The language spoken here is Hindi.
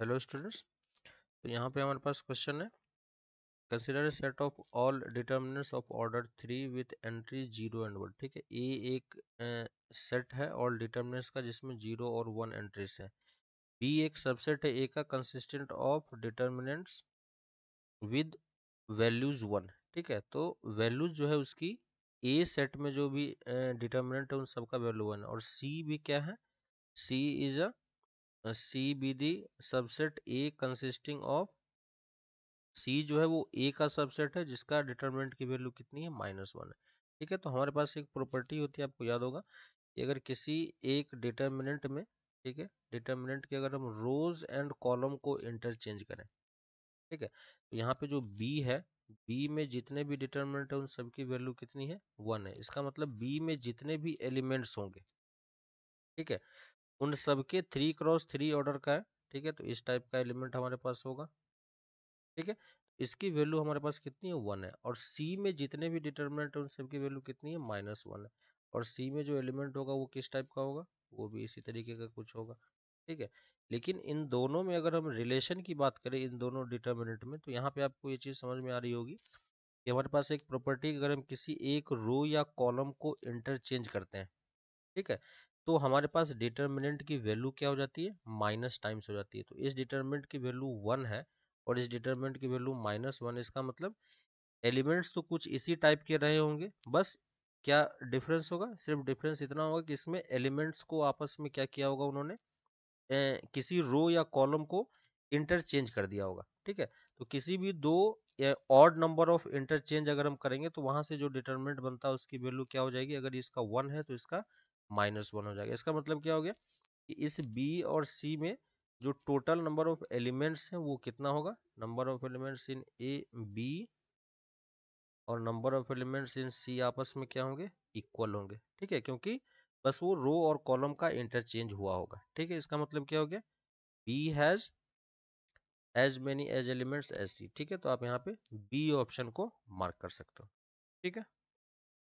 हेलो स्टूडेंट्स तो यहाँ पे हमारे पास क्वेश्चन है consider set of all determinants of order three with entry zero and one ठीक है ए एक सेट है ऑल डिटर्मिनेंट्स का जिसमें जीरो और वन एंट्रीज है बी एक सबसेट है ए का consistent of determinants with values one ठीक है तो वैल्यूज जो है उसकी ए सेट में जो भी डिटर्मिनेंट है उन सबका वैल्यू वन है और सी भी क्या है C is a C be the subset A consisting of C जो है वो ए का सबसेट है जिसका डिटर्मिनेंट की वैल्यू कितनी है माइनस वन है ठीक है तो हमारे पास एक प्रॉपर्टी होती है आपको याद होगा कि अगर किसी एक डिटर्मिनेंट में ठीक है डिटर्मिनेंट के अगर हम रोज एंड कॉलम को इंटरचेंज करें ठीक है तो यहाँ पे जो बी है बी में जितने भी डिटर्मिनेंट है उन सबकी वैल्यू कितनी है वन है इसका मतलब बी में जितने भी एलिमेंट्स होंगे ठीक है उन सबके थ्री क्रॉस थ्री ऑर्डर का है ठीक है तो इस टाइप का एलिमेंट हमारे पास होगा ठीक है इसकी वैल्यू हमारे पास कितनी है वन है और सी में जितने भी डिटर्मिनेंट है उन सबकी वैल्यू कितनी है माइनस वन है और सी में जो एलिमेंट होगा वो किस टाइप का होगा वो भी इसी तरीके का कुछ होगा ठीक है लेकिन इन दोनों में अगर हम रिलेशन की बात करें इन दोनों डिटर्मिनेंट में तो यहाँ पे आपको ये चीज़ समझ में आ रही होगी कि हमारे पास एक प्रॉपर्टी अगर हम किसी एक रो या कॉलम को इंटरचेंज करते हैं ठीक है तो हमारे पास डिटर्मिनेंट की वैल्यू क्या हो जाती है माइनस टाइम्स हो जाती है तो इस डिटर्मिनेंट की वैल्यू वन है और इस डिटर्मिनेंट की वैल्यू माइनस वन इसका मतलब एलिमेंट्स तो कुछ इसी टाइप के रहे होंगे बस क्या डिफरेंस होगा सिर्फ डिफरेंस इतना होगा कि इसमें एलिमेंट्स को आपस में क्या किया होगा उन्होंने ए, किसी रो या कॉलम को इंटरचेंज कर दिया होगा ठीक है तो किसी भी दो ऑड नंबर ऑफ इंटरचेंज अगर हम करेंगे तो वहां से जो डिटर्मिनेंट बनता है उसकी वैल्यू क्या हो जाएगी अगर इसका वन है तो इसका माइनस वन हो जाएगा इसका मतलब क्या हो गया कि इस बी और सी में जो टोटल नंबर ऑफ एलिमेंट्स हैं वो कितना होगा number of elements in A B और number of elements in C आपस में क्या होंगे इक्वल होंगे ठीक है क्योंकि बस वो रो और कॉलम का इंटरचेंज हुआ होगा ठीक है इसका मतलब क्या हो गया B has as many as elements as C ठीक है तो आप यहाँ पे बी ऑप्शन को मार्क कर सकते हो ठीक है